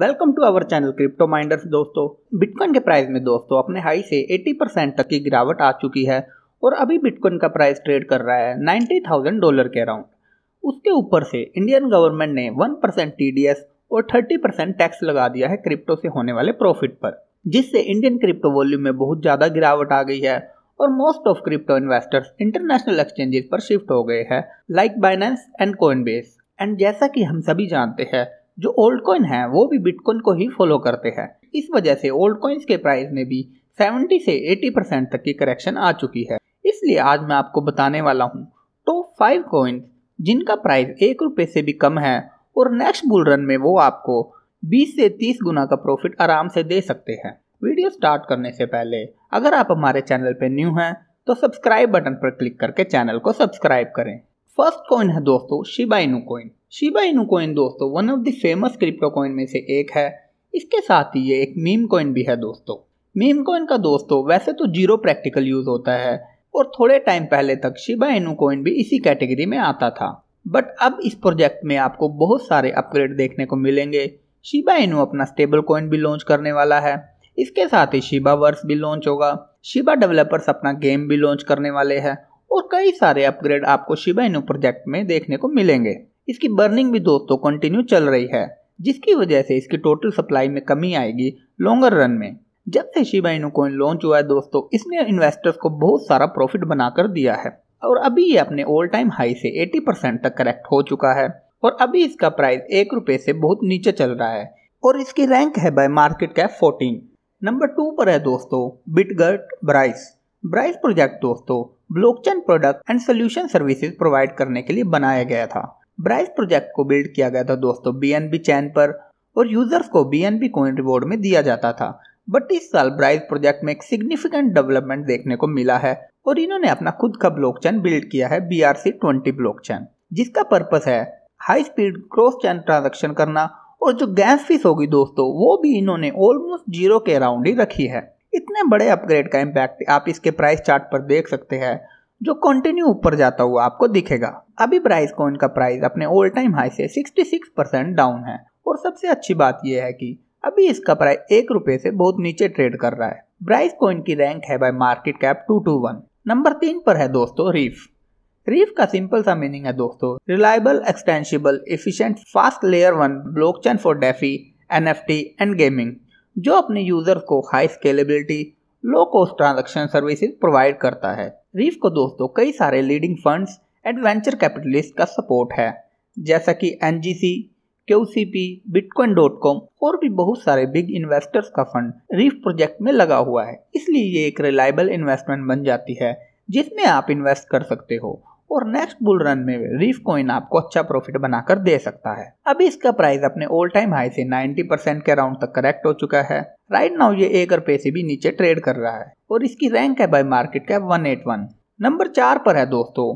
welcome to our channel Crypto Minders दोस्तों bitcoin के price में दोस्तों अपने हाई से 80 परसेंट तक की गिरावट आ चुकी है और अभी बिटकॉइन का प्राइस ट्रेड कर रहा है 90,000 डॉलर के अराउंड उसके ऊपर से इंडियन गवर्नमेंट ने 1 परसेंट टी और 30 परसेंट टैक्स लगा दिया है क्रिप्टो से होने वाले प्रॉफिट पर जिससे इंडियन क्रिप्टो वॉल्यूम में बहुत ज़्यादा गिरावट आ गई है और most of crypto investors international exchanges पर शिफ्ट हो गए हैं like Binance and coin and जैसा कि हम सभी जानते हैं जो ओल्ड कॉइन है वो भी बिटकॉइन को ही फॉलो करते हैं इस वजह से ओल्ड कॉइन्स के प्राइस में भी 70 से 80 परसेंट तक की करेक्शन आ चुकी है इसलिए आज मैं आपको बताने वाला हूँ टॉप फाइव कॉइन्स जिनका प्राइस एक रुपये से भी कम है और नेक्स्ट बुल रन में वो आपको 20 से 30 गुना का प्रॉफिट आराम से दे सकते हैं वीडियो स्टार्ट करने से पहले अगर आप हमारे चैनल पर न्यू हैं तो सब्सक्राइब बटन पर क्लिक करके चैनल को सब्सक्राइब करें फर्स्ट कॉइन है दोस्तों Shiba Inu coin Shiba Inu coin दोस्तों one of the famous crypto coin में से एक है इसके साथ ही ये एक मीम कॉइन भी है दोस्तों मीम कॉइन का दोस्तों वैसे तो जीरो प्रैक्टिकल यूज होता है और थोड़े टाइम पहले तक शिबा इनू कॉइन भी इसी कैटेगरी में आता था बट अब इस प्रोजेक्ट में आपको बहुत सारे अपग्रेड देखने को मिलेंगे शिबा इनू अपना स्टेबल कॉइन भी लॉन्च करने वाला है इसके साथ ही शिबा वर्स भी लॉन्च होगा शिबा डेवलपर्स अपना गेम भी लॉन्च करने वाले हैं और कई सारे अपग्रेड आपको शिबा इनू प्रोजेक्ट में देखने को मिलेंगे इसकी बर्निंग भी दोस्तों कंटिन्यू चल रही है जिसकी वजह से इसकी टोटल सप्लाई में कमी आएगी लॉन्गर रन में जब से शिबा इनु कोइन लॉन्च हुआ है दोस्तों इसने इन्वेस्टर्स को बहुत सारा प्रॉफिट बनाकर दिया है और अभी ये अपने ऑल टाइम हाई से 80 परसेंट तक करेक्ट हो चुका है और अभी इसका प्राइस एक रुपये से बहुत नीचे चल रहा है और इसकी रैंक है by market cap 14 number two पर है दोस्तों बिटगर्ट ब्राइस ब्राइस प्रोजेक्ट दोस्तों blockchain product and solution services provide करने के लिए बनाया गया था ब्राइस प्रोजेक्ट को बिल्ड किया गया था दोस्तों बी एन बी चैन पर और यूजर्स को B N B coin reward में दिया जाता था बट इस साल ब्राइस प्रोजेक्ट में एक सिग्निफिकेंट डेवलपमेंट देखने को मिला है और इन्होंने अपना खुद का ब्लॉकचेन बिल्ड किया है B R C twenty blockchain जिसका पर्पज है high speed cross chain transaction करना और जो गैस फीस होगी दोस्तों वो भी इन्होंने ऑलमोस्ट जीरो के अराउंड ही रखी है इतने बड़े अपग्रेड का इम्पैक्ट आप इसके प्राइस चार्ट पर देख सकते हैं जो कंटिन्यू ऊपर जाता हुआ आपको दिखेगा अभी ब्राइस कॉइन का प्राइस अपने ऑल टाइम हाई से 66 परसेंट डाउन है और सबसे अच्छी बात यह है कि अभी इसका प्राइस एक रुपये से बहुत नीचे ट्रेड कर रहा है ब्राइस कॉइन की रैंक है by market cap two two one number तीन पर है दोस्तों रीफ रीफ का सिंपल सा मीनिंग है दोस्तों reliable extensible efficient fast layer one blockchain for DeFi N and gaming जो अपने यूजर्स को high scalability low cost transaction services provide करता है रीफ को दोस्तों कई सारे leading funds and venture capitalist का सपोर्ट है जैसा कि एन जी सी Q C P bitcoin dot com और भी बहुत सारे बिग इन्वेस्टर्स का फंड रीफ प्रोजेक्ट में लगा हुआ है इसलिए ये एक रिलायबल इन्वेस्टमेंट बन जाती है जिसमें आप इन्वेस्ट कर सकते हो और नेक्स्ट बुल रन में रीफ कॉइन आपको अच्छा प्रॉफिट बनाकर दे सकता है अभी इसका प्राइस अपने ऑल टाइम हाई से 90 परसेंट के अराउंड तक करेक्ट हो चुका है राइट नाउ ये एक रुपए से भी नीचे ट्रेड कर रहा है और इसकी रैंक है by market cap one number चार पर है दोस्तों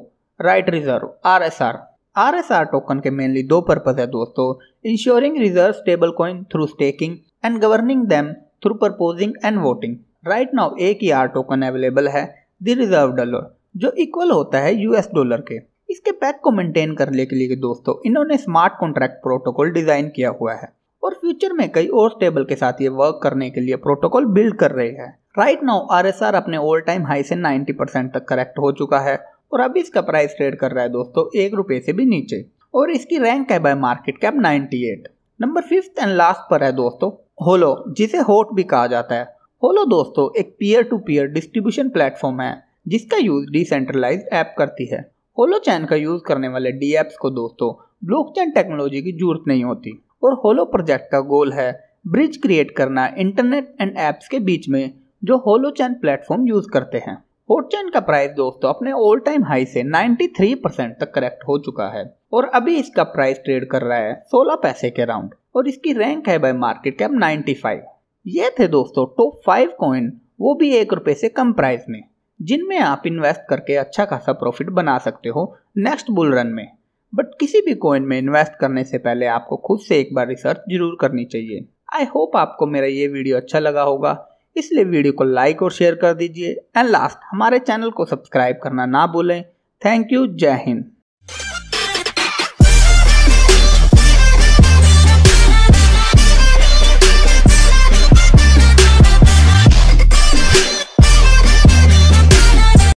right reserve R S R R S R token के मेनली दो पर्पज है दोस्तों insuring reserve stable coin through staking and governing them through proposing and voting right now एक ही आर टोकन अवेलेबल है द रिजर्व डॉलर जो equal होता है यूएस डॉलर के इसके पैक को मेंटेन करने के लिए दोस्तों इन्होंने स्मार्ट कॉन्ट्रैक्ट प्रोटोकॉल डिज़ाइन किया हुआ है और फ्यूचर में कई और स्टेबल के साथ ये वर्क करने के लिए प्रोटोकॉल बिल्ड कर रहे हैं right now R S R अपने ऑल टाइम हाई से 90 परसेंट तक करेक्ट हो चुका है और अभी इसका प्राइस ट्रेड कर रहा है दोस्तों एक रुपए से भी नीचे और इसकी रैंक है by market cap 98 number fifth and last पर है दोस्तों होलो जिसे होट भी कहा जाता है होलो दोस्तों एक peer to peer distribution platform है जिसका यूज़ डिसेंट्रलाइज ऐप करती है होलो चैन का यूज़ करने वाले डी एप्स को दोस्तों ब्लॉक चैन टेक्नोलॉजी की जरूरत नहीं होती और होलो प्रोजेक्ट का गोल है ब्रिज क्रिएट करना इंटरनेट एंड ऐप्स के बीच में जो होलो चैन प्लेटफॉर्म यूज़ करते हैं होट चैन का प्राइस दोस्तों अपने ऑल टाइम हाई से 93 परसेंट तक करेक्ट हो चुका है और अभी इसका प्राइस ट्रेड कर रहा है 16 पैसे के राउंड और इसकी रैंक है बाय मार्केट कैप 95 ये थे दोस्तों टॉप फाइव कॉइन वो भी एक रुपए से कम प्राइस में जिनमें आप इन्वेस्ट करके अच्छा खासा प्रॉफिट बना सकते हो नेक्स्ट बुल रन में बट किसी भी कॉइन में इन्वेस्ट करने से पहले आपको खुद से एक बार रिसर्च जरूर करनी चाहिए आई होप आपको मेरा ये वीडियो अच्छा लगा होगा इसलिए वीडियो को लाइक और शेयर कर दीजिए एंड लास्ट हमारे चैनल को सब्सक्राइब करना ना भूलें थैंक यू जय हिंद